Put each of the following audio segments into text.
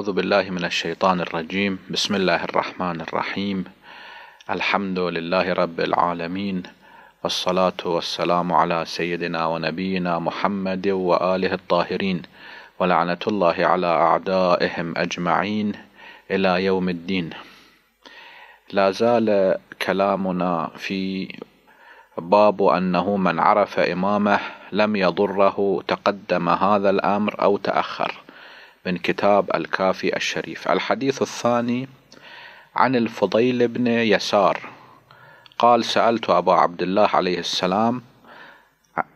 أعوذ بالله من الشيطان الرجيم بسم الله الرحمن الرحيم الحمد لله رب العالمين والصلاة والسلام على سيدنا ونبينا محمد وآله الطاهرين ولعنة الله على أعدائهم أجمعين إلى يوم الدين لا زال كلامنا في باب أنه من عرف إمامه لم يضره تقدم هذا الأمر أو تأخر من كتاب الكافي الشريف الحديث الثاني عن الفضيل بن يسار قال سألت أبا عبد الله عليه السلام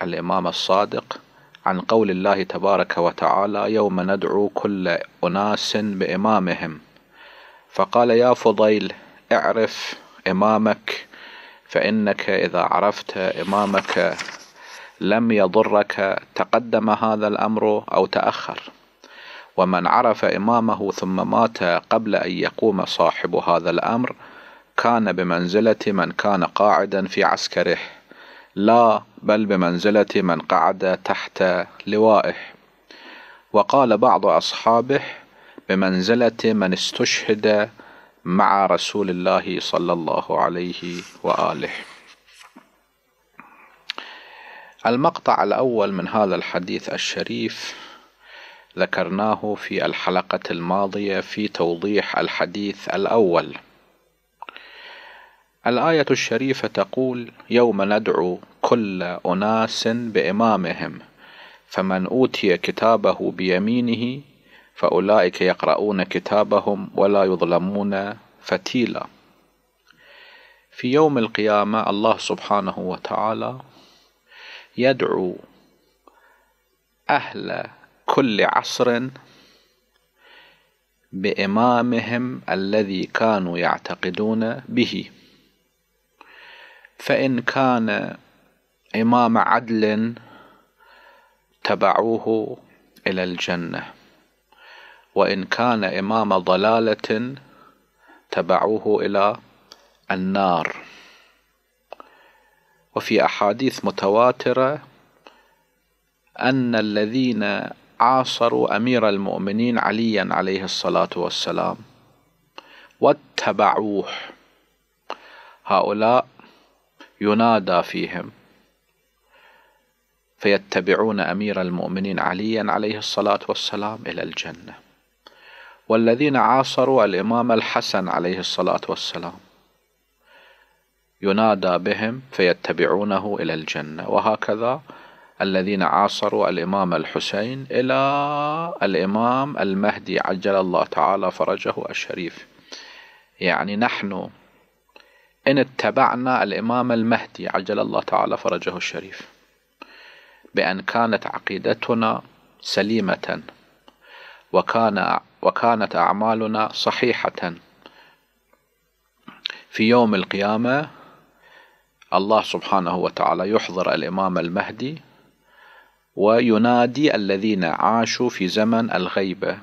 الإمام الصادق عن قول الله تبارك وتعالى يوم ندعو كل أناس بإمامهم فقال يا فضيل اعرف إمامك فإنك إذا عرفت إمامك لم يضرك تقدم هذا الأمر أو تأخر ومن عرف إمامه ثم مات قبل أن يقوم صاحب هذا الأمر كان بمنزلة من كان قاعدا في عسكره لا بل بمنزلة من قعد تحت لوائه وقال بعض أصحابه بمنزلة من استشهد مع رسول الله صلى الله عليه وآله المقطع الأول من هذا الحديث الشريف ذكرناه في الحلقة الماضية في توضيح الحديث الأول الآية الشريفة تقول يوم ندعو كل أناس بإمامهم فمن أوتي كتابه بيمينه فأولئك يقرؤون كتابهم ولا يظلمون فتيلا في يوم القيامة الله سبحانه وتعالى يدعو أهل كل عصر بإمامهم الذي كانوا يعتقدون به فإن كان إمام عدل تبعوه إلى الجنة وإن كان إمام ضلالة تبعوه إلى النار وفي أحاديث متواترة أن الذين عاصروا امير المؤمنين عليا عليه الصلاه والسلام واتبعوه هؤلاء ينادى فيهم فيتبعون امير المؤمنين عليا عليه الصلاه والسلام الى الجنه والذين عاصروا الامام الحسن عليه الصلاه والسلام ينادى بهم فيتبعونه الى الجنه وهكذا الذين عاصروا الإمام الحسين إلى الإمام المهدي عجل الله تعالى فرجه الشريف يعني نحن إن اتبعنا الإمام المهدي عجل الله تعالى فرجه الشريف بأن كانت عقيدتنا سليمة وكان وكانت أعمالنا صحيحة في يوم القيامة الله سبحانه وتعالى يحضر الإمام المهدي وينادي الذين عاشوا في زمن الغيبة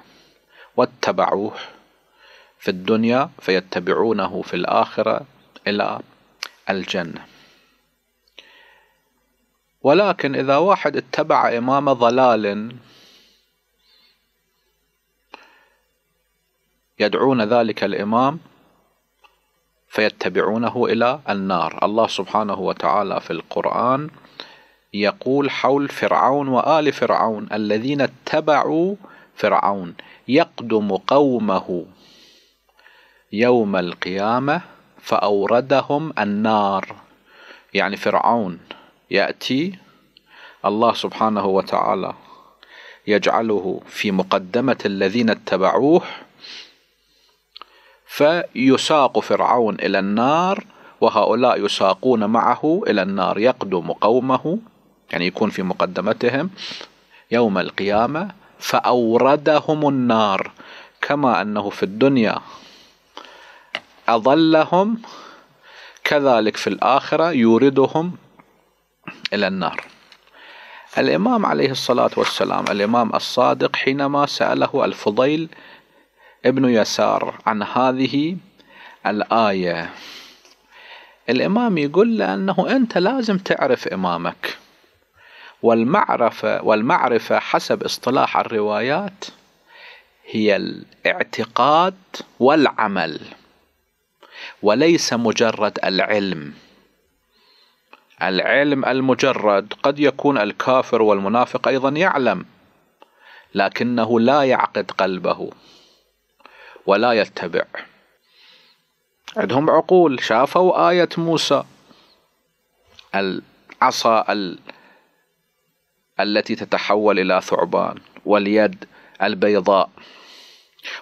واتبعوه في الدنيا فيتبعونه في الآخرة إلى الجنة ولكن إذا واحد اتبع إمام ضلال يدعون ذلك الإمام فيتبعونه إلى النار الله سبحانه وتعالى في القرآن يقول حول فرعون وآل فرعون الذين اتبعوا فرعون يقدم قومه يوم القيامة فأوردهم النار يعني فرعون يأتي الله سبحانه وتعالى يجعله في مقدمة الذين اتبعوه فيساق فرعون إلى النار وهؤلاء يساقون معه إلى النار يقدم قومه يعني يكون في مقدمتهم يوم القيامة فأوردهم النار كما أنه في الدنيا أظلهم كذلك في الآخرة يوردهم إلى النار الإمام عليه الصلاة والسلام الإمام الصادق حينما سأله الفضيل ابن يسار عن هذه الآية الإمام يقول له أنه أنت لازم تعرف إمامك والمعرفة والمعرفة حسب اصطلاح الروايات هي الاعتقاد والعمل وليس مجرد العلم العلم المجرد قد يكون الكافر والمنافق ايضا يعلم لكنه لا يعقد قلبه ولا يتبع عندهم عقول شافوا ايه موسى العصا التي تتحول إلى ثعبان واليد البيضاء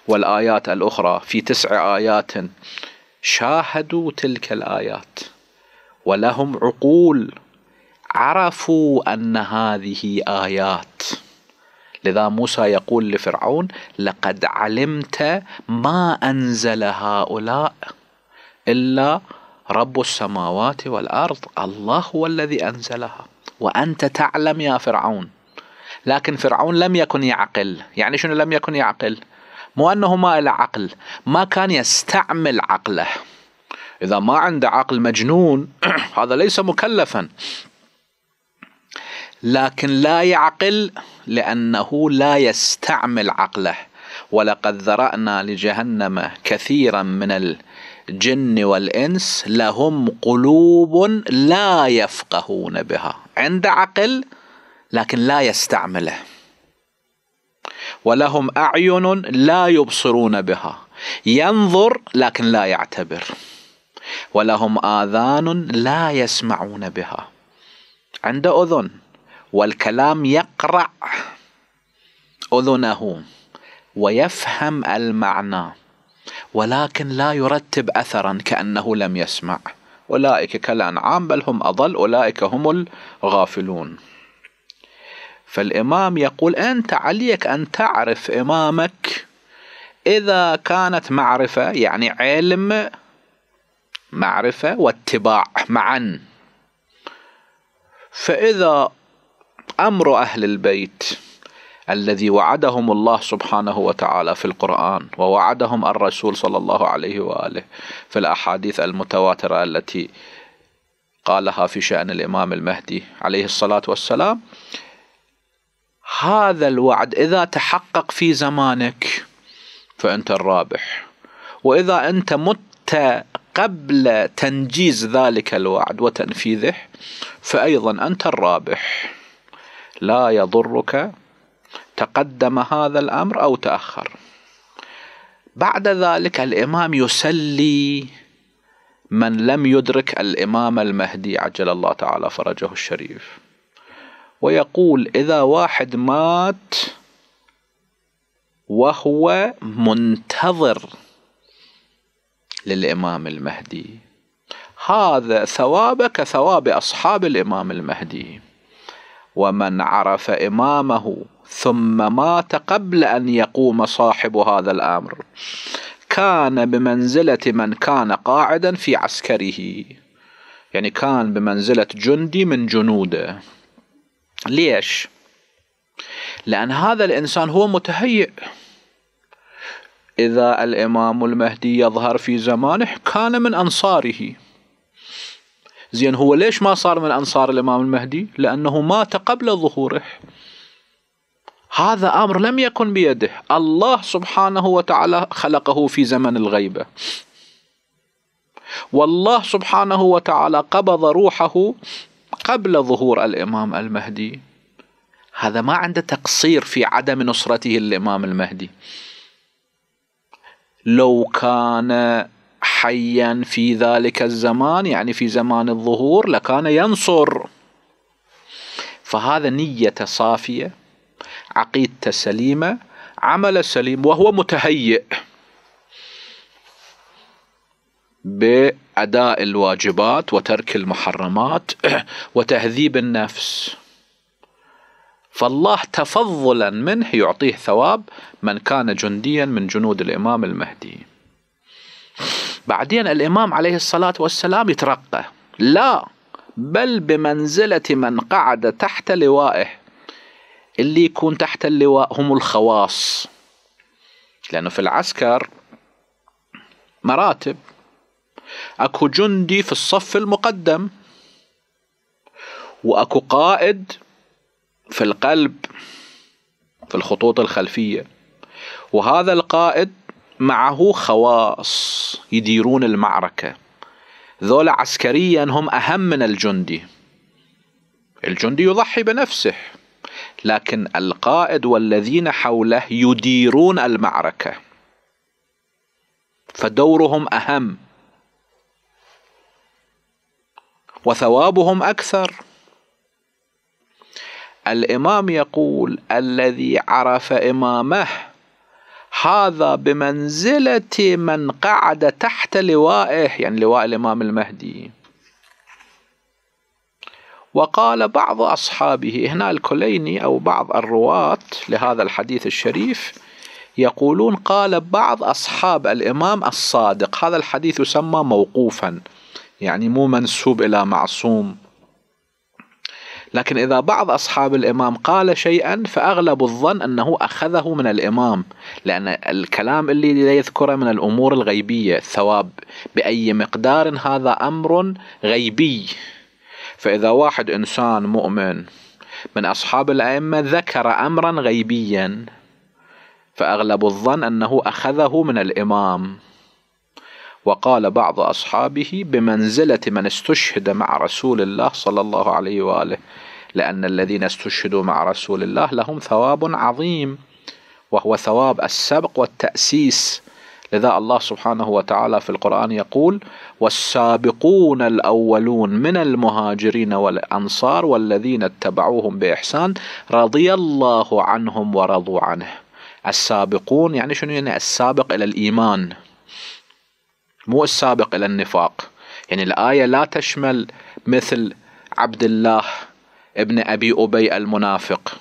والآيات الأخرى في تسع آيات شاهدوا تلك الآيات ولهم عقول عرفوا أن هذه آيات لذا موسى يقول لفرعون لقد علمت ما أنزل هؤلاء إلا رب السماوات والأرض الله هو الذي أنزلها وأنت تعلم يا فرعون لكن فرعون لم يكن يعقل يعني شنو لم يكن يعقل مو أنه ما له عقل ما كان يستعمل عقله إذا ما عنده عقل مجنون هذا ليس مكلفا لكن لا يعقل لأنه لا يستعمل عقله ولقد ذرأنا لجهنم كثيرا من الجن والإنس لهم قلوب لا يفقهون بها عند عقل لكن لا يستعمله ولهم أعين لا يبصرون بها ينظر لكن لا يعتبر ولهم آذان لا يسمعون بها عند أذن والكلام يقرع أذنه ويفهم المعنى ولكن لا يرتب اثرا كانه لم يسمع اولئك كالانعام بل هم اضل اولئك هم الغافلون فالامام يقول انت عليك ان تعرف امامك اذا كانت معرفه يعني علم معرفه واتباع معا فاذا امر اهل البيت الذي وعدهم الله سبحانه وتعالى في القرآن ووعدهم الرسول صلى الله عليه وآله في الأحاديث المتواترة التي قالها في شأن الإمام المهدي عليه الصلاة والسلام هذا الوعد إذا تحقق في زمانك فأنت الرابح وإذا أنت مت قبل تنجيز ذلك الوعد وتنفيذه فأيضا أنت الرابح لا يضرك تقدم هذا الأمر أو تأخر بعد ذلك الإمام يسلي من لم يدرك الإمام المهدي عجل الله تعالى فرجه الشريف ويقول إذا واحد مات وهو منتظر للإمام المهدي هذا ثواب كثواب أصحاب الإمام المهدي ومن عرف إمامه ثم مات قبل ان يقوم صاحب هذا الامر كان بمنزله من كان قاعدا في عسكره يعني كان بمنزله جندي من جنوده ليش لان هذا الانسان هو متهيئ اذا الامام المهدي يظهر في زمانه كان من انصاره زين هو ليش ما صار من انصار الامام المهدي لانه مات قبل ظهوره هذا امر لم يكن بيده الله سبحانه وتعالى خلقه في زمن الغيبه والله سبحانه وتعالى قبض روحه قبل ظهور الامام المهدي هذا ما عنده تقصير في عدم نصرته للامام المهدي لو كان حيا في ذلك الزمان يعني في زمان الظهور لكان ينصر فهذا نيه صافيه عقيدته سليمة عمله سليم وهو متهيئ بأداء الواجبات وترك المحرمات وتهذيب النفس فالله تفضلا منه يعطيه ثواب من كان جنديا من جنود الإمام المهدي بعدين الإمام عليه الصلاة والسلام يترقى لا بل بمنزلة من قعد تحت لوائه اللي يكون تحت اللواء هم الخواص لأنه في العسكر مراتب أكو جندي في الصف المقدم وأكو قائد في القلب في الخطوط الخلفية وهذا القائد معه خواص يديرون المعركة ذولا عسكريا هم أهم من الجندي الجندي يضحي بنفسه لكن القائد والذين حوله يديرون المعركه فدورهم اهم وثوابهم اكثر الامام يقول الذي عرف امامه هذا بمنزله من قعد تحت لوائه يعني لواء الامام المهدي وقال بعض أصحابه هنا الكليني أو بعض الرواة لهذا الحديث الشريف يقولون قال بعض أصحاب الإمام الصادق هذا الحديث يسمى موقوفا يعني مو منسوب إلى معصوم لكن إذا بعض أصحاب الإمام قال شيئا فأغلب الظن أنه أخذه من الإمام لأن الكلام اللي يذكره من الأمور الغيبية الثواب بأي مقدار هذا أمر غيبي فإذا واحد إنسان مؤمن من أصحاب الأئمة ذكر أمرا غيبيا فأغلب الظن أنه أخذه من الإمام وقال بعض أصحابه بمنزلة من استشهد مع رسول الله صلى الله عليه وآله لأن الذين استشهدوا مع رسول الله لهم ثواب عظيم وهو ثواب السبق والتأسيس لذا الله سبحانه وتعالى في القرآن يقول والسابقون الأولون من المهاجرين والأنصار والذين اتبعوهم بإحسان رضي الله عنهم ورضوا عنه السابقون يعني شنو يعني السابق إلى الإيمان مو السابق إلى النفاق يعني الآية لا تشمل مثل عبد الله ابن أبي أبي المنافق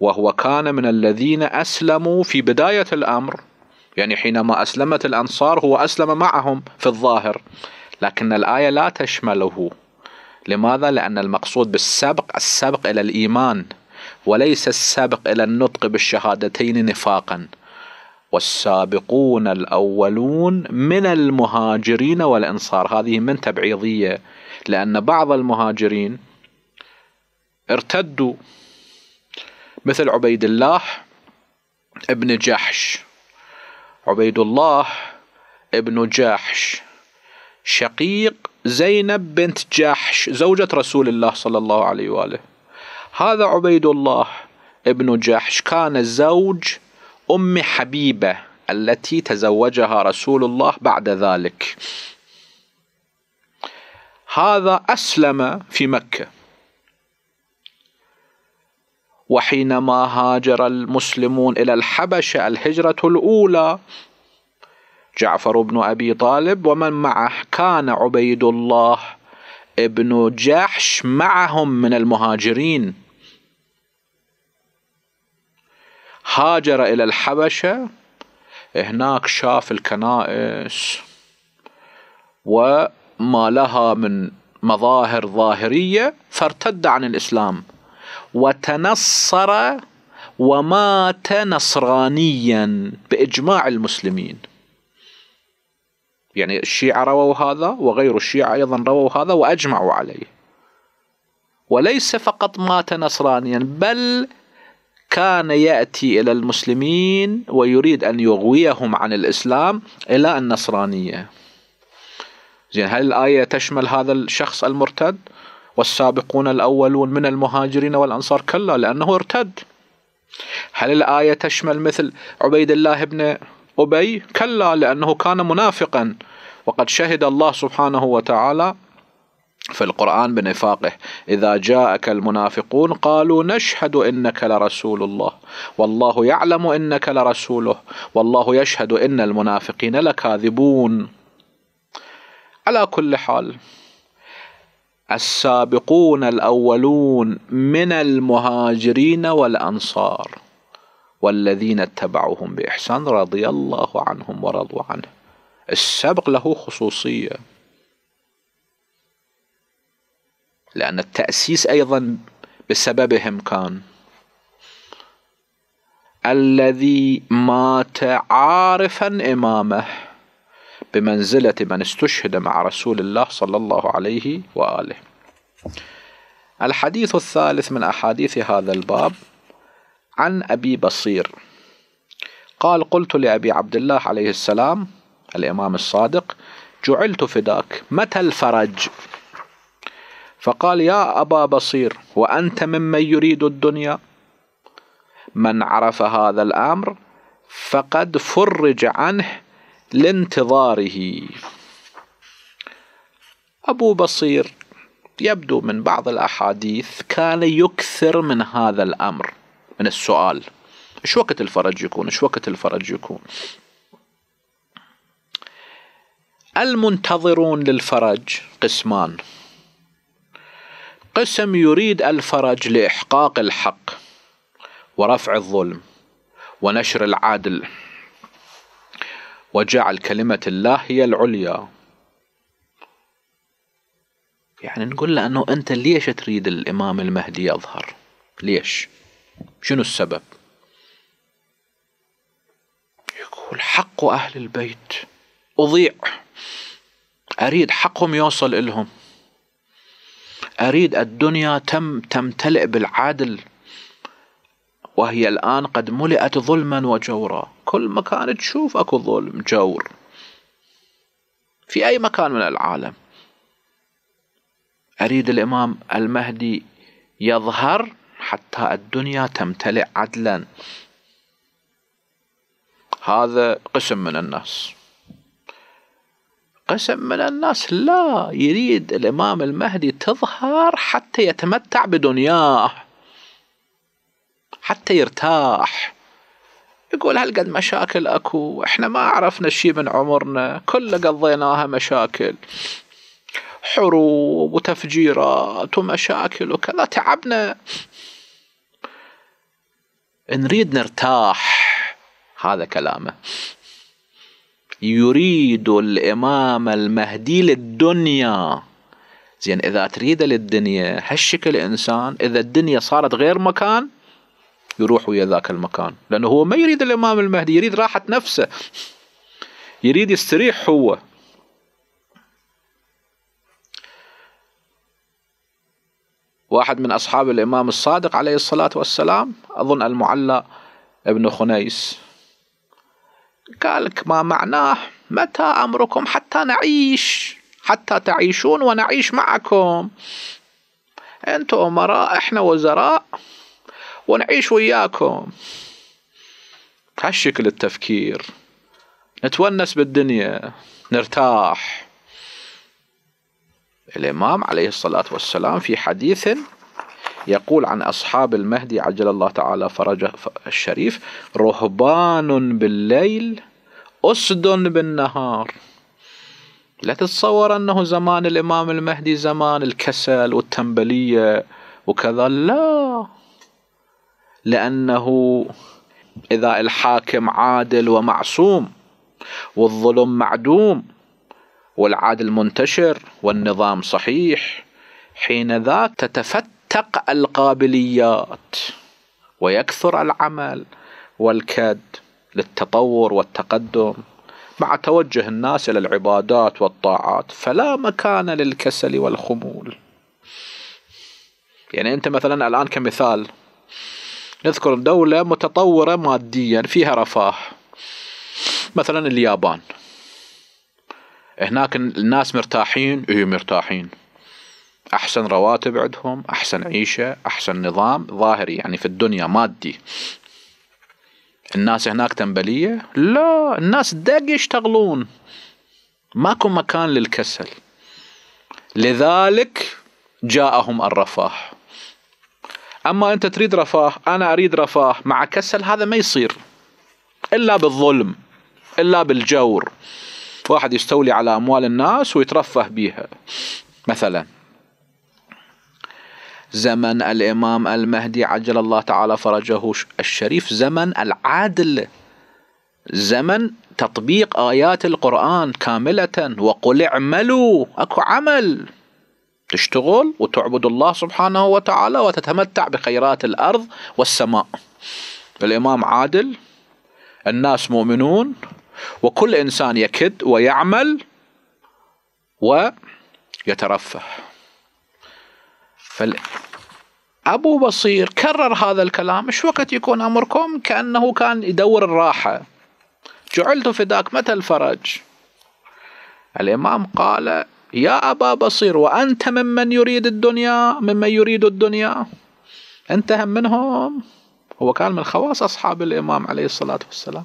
وهو كان من الذين أسلموا في بداية الأمر يعني حينما أسلمت الأنصار هو أسلم معهم في الظاهر لكن الآية لا تشمله لماذا؟ لأن المقصود بالسبق السبق إلى الإيمان وليس السبق إلى النطق بالشهادتين نفاقا والسابقون الأولون من المهاجرين والأنصار هذه من تبعيضية لأن بعض المهاجرين ارتدوا مثل عبيد الله ابن جحش عبيد الله ابن جاحش شقيق زينب بنت جاحش زوجة رسول الله صلى الله عليه وآله هذا عبيد الله ابن جاحش كان زوج أم حبيبة التي تزوجها رسول الله بعد ذلك هذا أسلم في مكة وحينما هاجر المسلمون الى الحبشه الهجره الاولى جعفر بن ابي طالب ومن معه كان عبيد الله ابن جحش معهم من المهاجرين هاجر الى الحبشه هناك شاف الكنائس وما لها من مظاهر ظاهريه فارتد عن الاسلام وتنصر ومات نصرانيا بإجماع المسلمين يعني الشيعة رووا هذا وغير الشيعة أيضا رووا هذا وأجمعوا عليه وليس فقط مات نصرانيا بل كان يأتي إلى المسلمين ويريد أن يغويهم عن الإسلام إلى النصرانية زين هل الآية تشمل هذا الشخص المرتد والسابقون الأولون من المهاجرين والأنصار كلا لأنه ارتد هل الآية تشمل مثل عبيد الله بن أبي كلا لأنه كان منافقا وقد شهد الله سبحانه وتعالى في القرآن بنفاقه إذا جاءك المنافقون قالوا نشهد إنك لرسول الله والله يعلم إنك لرسوله والله يشهد إن المنافقين لكاذبون على كل حال السابقون الاولون من المهاجرين والانصار والذين اتبعوهم باحسان رضي الله عنهم ورضوا عنه السبق له خصوصيه لان التاسيس ايضا بسببهم كان الذي مات عارفا امامه بمنزلة من استشهد مع رسول الله صلى الله عليه وآله الحديث الثالث من أحاديث هذا الباب عن أبي بصير قال قلت لأبي عبد الله عليه السلام الإمام الصادق جعلت فداك متى الفرج فقال يا أبا بصير وأنت ممن يريد الدنيا من عرف هذا الأمر فقد فرج عنه لانتظاره أبو بصير يبدو من بعض الأحاديث كان يكثر من هذا الأمر من السؤال ايش وقت الفرج يكون ايش وقت الفرج يكون المنتظرون للفرج قسمان قسم يريد الفرج لإحقاق الحق ورفع الظلم ونشر العدل وجعل كلمة الله هي العليا يعني نقول له أنه أنت ليش تريد الإمام المهدي يظهر ليش شنو السبب يقول حق أهل البيت أضيع أريد حقهم يوصل إلهم أريد الدنيا تم تمتلئ بالعدل وهي الآن قد ملئت ظلما وجورا كل مكان تشوف أكو ظلم جور في أي مكان من العالم أريد الإمام المهدي يظهر حتى الدنيا تمتلئ عدلا هذا قسم من الناس قسم من الناس لا يريد الإمام المهدي تظهر حتى يتمتع بدنياه حتى يرتاح يقول هالقد مشاكل اكو احنا ما عرفنا شيء من عمرنا كله قضيناها مشاكل حروب وتفجيرات ومشاكل وكذا تعبنا نريد نرتاح هذا كلامه يريد الإمام المهدي للدنيا زين إذا تريد للدنيا هالشكل إنسان إذا الدنيا صارت غير مكان يروح ويا ذاك المكان لأنه هو ما يريد الإمام المهدي يريد راحة نفسه يريد يستريح هو واحد من أصحاب الإمام الصادق عليه الصلاة والسلام أظن المعلى ابن خنيس قالك ما معناه متى أمركم حتى نعيش حتى تعيشون ونعيش معكم أنتم أمراء إحنا وزراء ونعيش وياكم هالشكل التفكير نتونس بالدنيا نرتاح الإمام عليه الصلاة والسلام في حديث يقول عن أصحاب المهدي عجل الله تعالى فرجه الشريف رهبان بالليل أسد بالنهار لا تتصور أنه زمان الإمام المهدي زمان الكسل والتنبلية وكذا لا لأنه إذا الحاكم عادل ومعصوم والظلم معدوم والعدل منتشر والنظام صحيح حين ذاك تتفتق القابليات ويكثر العمل والكد للتطور والتقدم مع توجه الناس الى العبادات والطاعات فلا مكان للكسل والخمول يعني انت مثلا الان كمثال نذكر دولة متطورة ماديا فيها رفاه مثلا اليابان هناك الناس مرتاحين اي مرتاحين احسن رواتب عندهم احسن عيشه احسن نظام ظاهري يعني في الدنيا مادي الناس هناك تنبليه لا الناس دق يشتغلون ماكو مكان للكسل لذلك جاءهم الرفاه اما انت تريد رفاه انا اريد رفاه مع كسل هذا ما يصير الا بالظلم الا بالجور واحد يستولي على اموال الناس ويترفه بها مثلا زمن الامام المهدي عجل الله تعالى فرجه الشريف زمن العدل زمن تطبيق ايات القران كامله وقل اعملوا اكو عمل تشتغل وتعبد الله سبحانه وتعالى وتتمتع بخيرات الأرض والسماء الإمام عادل الناس مؤمنون وكل إنسان يكد ويعمل ويترفه فال أبو بصير كرر هذا الكلام مش وقت يكون أمركم كأنه كان يدور الراحة جعلت فداك متى الفرج الإمام قال يا أبا بصير وأنت ممن يريد الدنيا ممن يريد الدنيا أنت هم منهم هو كان من خواص أصحاب الإمام عليه الصلاة والسلام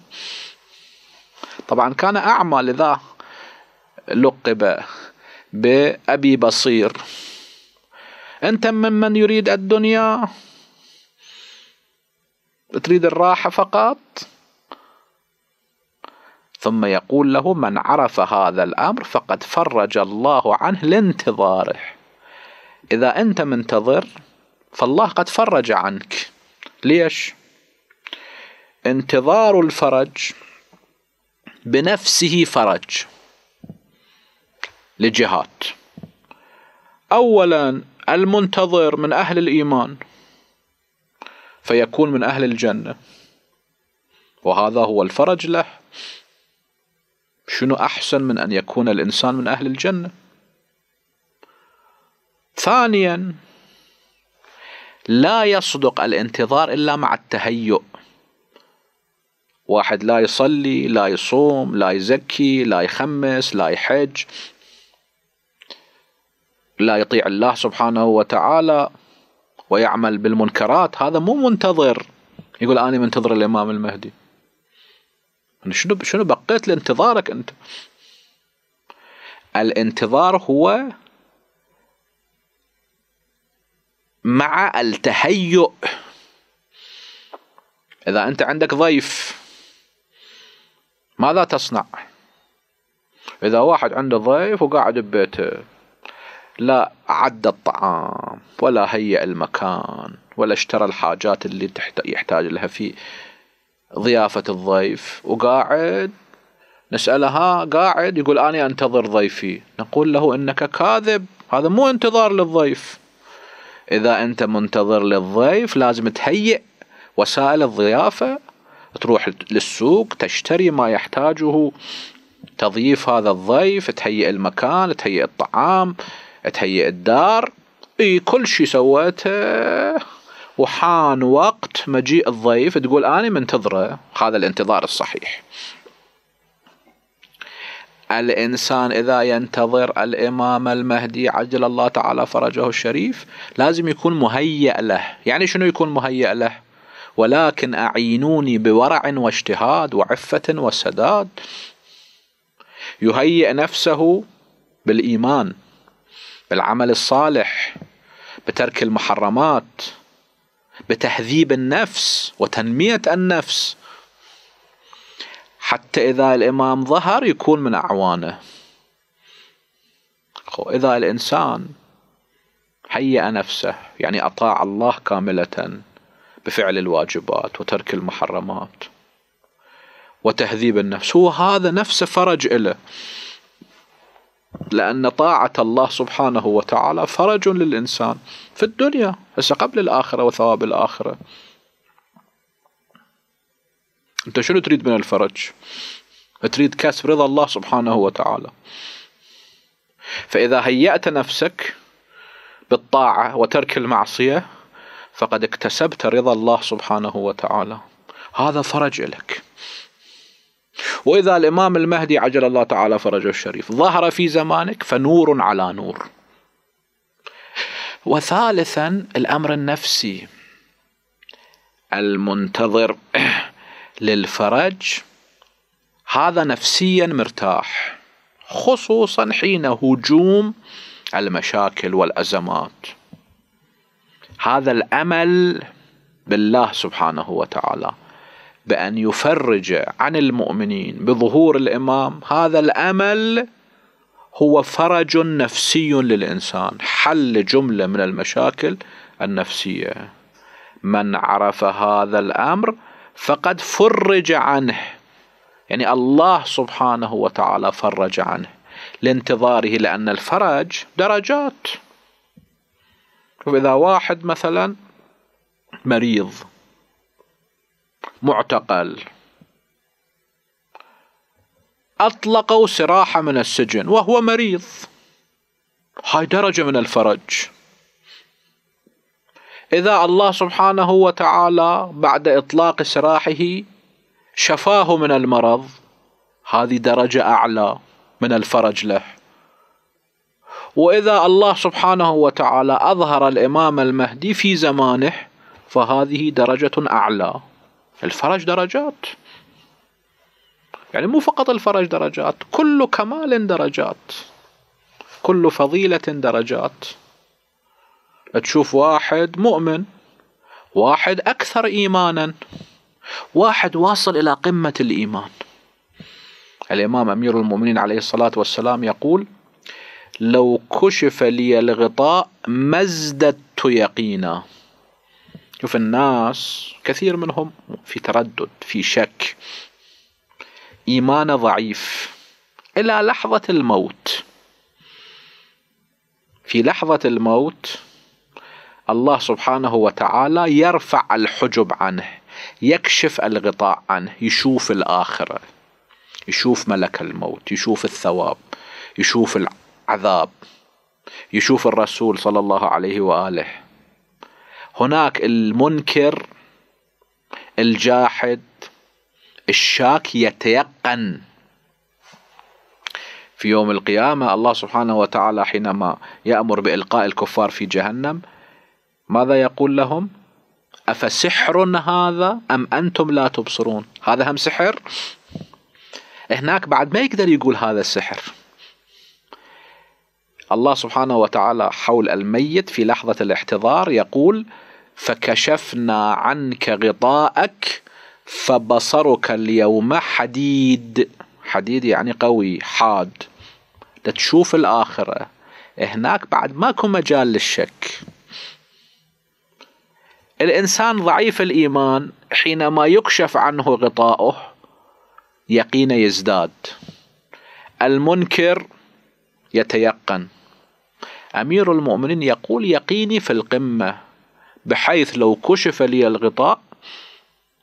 طبعا كان أعمى لذا لقب بأبي بصير أنت ممن يريد الدنيا تريد الراحة فقط ثم يقول له من عرف هذا الأمر فقد فرج الله عنه لانتظاره إذا أنت منتظر فالله قد فرج عنك ليش؟ انتظار الفرج بنفسه فرج لجهات اولا المنتظر من اهل الايمان فيكون من اهل الجنه وهذا هو الفرج له شنو أحسن من أن يكون الإنسان من أهل الجنة ثانيا لا يصدق الانتظار إلا مع التهيؤ واحد لا يصلي لا يصوم لا يزكي لا يخمس لا يحج لا يطيع الله سبحانه وتعالى ويعمل بالمنكرات هذا مو منتظر يقول أنا منتظر الإمام المهدي أنا يعني شنو شنو بقيت لانتظارك أنت الانتظار هو مع التهيؤ إذا أنت عندك ضيف ماذا تصنع إذا واحد عنده ضيف وقاعد ببيته لا عد الطعام ولا هيئ المكان ولا اشترى الحاجات اللي يحتاج لها في ضيافة الضيف وقاعد نسألها قاعد يقول أنا أنتظر ضيفي نقول له إنك كاذب هذا مو انتظار للضيف إذا أنت منتظر للضيف لازم تهيئ وسائل الضيافة تروح للسوق تشتري ما يحتاجه تضيف هذا الضيف تهيئ المكان تهيئ الطعام تهيئ الدار اي كل شيء سويته وحان وقت مجيء الضيف تقول أنا منتظره هذا الانتظار الصحيح الإنسان إذا ينتظر الإمام المهدي عجل الله تعالى فرجه الشريف لازم يكون مهيأ له يعني شنو يكون مهيأ له ولكن أعينوني بورع واجتهاد وعفة وسداد يهيئ نفسه بالإيمان بالعمل الصالح بترك المحرمات بتهذيب النفس وتنمية النفس حتى إذا الإمام ظهر يكون من أعوانه إذا الإنسان هيأ نفسه يعني أطاع الله كاملة بفعل الواجبات وترك المحرمات وتهذيب النفس هو هذا نفسه فرج إله لأن طاعة الله سبحانه وتعالى فرج للإنسان في الدنيا هسه قبل الآخرة وثواب الآخرة أنت شنو تريد من الفرج تريد كسب رضا الله سبحانه وتعالى فإذا هيأت نفسك بالطاعة وترك المعصية فقد اكتسبت رضا الله سبحانه وتعالى هذا فرج لك وإذا الإمام المهدي عجل الله تعالى فرجه الشريف ظهر في زمانك فنور على نور وثالثا الأمر النفسي المنتظر للفرج هذا نفسيا مرتاح خصوصا حين هجوم المشاكل والأزمات هذا الأمل بالله سبحانه وتعالى بأن يفرج عن المؤمنين بظهور الإمام هذا الأمل هو فرج نفسي للإنسان حل جملة من المشاكل النفسية من عرف هذا الأمر فقد فرج عنه يعني الله سبحانه وتعالى فرج عنه لانتظاره لأن الفرج درجات وإذا واحد مثلا مريض معتقل أطلقوا سراحة من السجن وهو مريض هاي درجة من الفرج إذا الله سبحانه وتعالى بعد إطلاق سراحه شفاه من المرض هذه درجة أعلى من الفرج له وإذا الله سبحانه وتعالى أظهر الإمام المهدي في زمانه فهذه درجة أعلى الفرج درجات يعني مو فقط الفرج درجات كل كمال درجات كل فضيلة درجات تشوف واحد مؤمن واحد أكثر إيمانا واحد واصل إلى قمة الإيمان الإمام أمير المؤمنين عليه الصلاة والسلام يقول لو كشف لي الغطاء ما ازددت يقينا شوف الناس كثير منهم في تردد في شك إيمانه ضعيف إلى لحظة الموت في لحظة الموت الله سبحانه وتعالى يرفع الحجب عنه يكشف الغطاء عنه يشوف الآخرة يشوف ملك الموت يشوف الثواب يشوف العذاب يشوف الرسول صلى الله عليه وآله هناك المنكر الجاحد الشاك يتيقن في يوم القيامة الله سبحانه وتعالى حينما يأمر بإلقاء الكفار في جهنم ماذا يقول لهم أفسحر هذا أم أنتم لا تبصرون هذا هم سحر هناك بعد ما يقدر يقول هذا السحر الله سبحانه وتعالى حول الميت في لحظة الاحتضار يقول فكشفنا عنك غطاءك فبصرك اليوم حديد حديد يعني قوي حاد لتشوف الآخرة هناك بعد ماكو مجال للشك الإنسان ضعيف الإيمان حينما يكشف عنه غطاؤه يقين يزداد المنكر يتيقن أمير المؤمنين يقول يقيني في القمة بحيث لو كشف لي الغطاء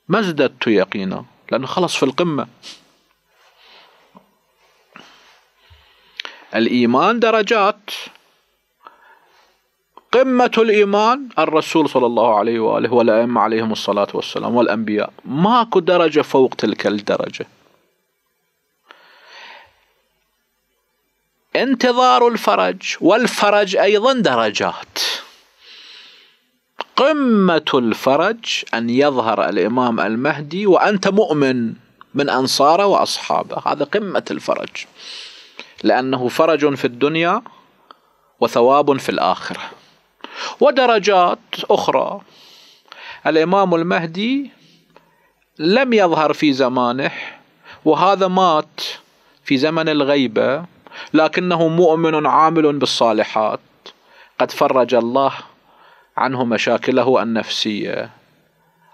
ما ازددت يقينا لأنه خلص في القمة الإيمان درجات قمة الإيمان الرسول صلى الله عليه وآله والأئمة عليهم الصلاة والسلام والأنبياء ماكو درجة فوق تلك الدرجة انتظار الفرج والفرج أيضا درجات قمة الفرج أن يظهر الإمام المهدي وأنت مؤمن من أنصاره وأصحابه هذا قمة الفرج لأنه فرج في الدنيا وثواب في الآخرة ودرجات أخرى الإمام المهدي لم يظهر في زمانه وهذا مات في زمن الغيبة لكنه مؤمن عامل بالصالحات قد فرج الله عنه مشاكله النفسيه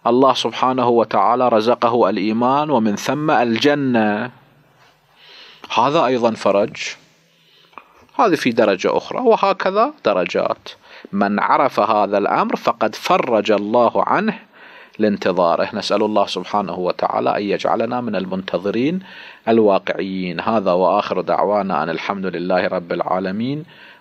الله سبحانه وتعالى رزقه الايمان ومن ثم الجنه هذا ايضا فرج هذه في درجه اخرى وهكذا درجات من عرف هذا الامر فقد فرج الله عنه لانتظاره نسال الله سبحانه وتعالى ان يجعلنا من المنتظرين الواقعيين هذا واخر دعوانا ان الحمد لله رب العالمين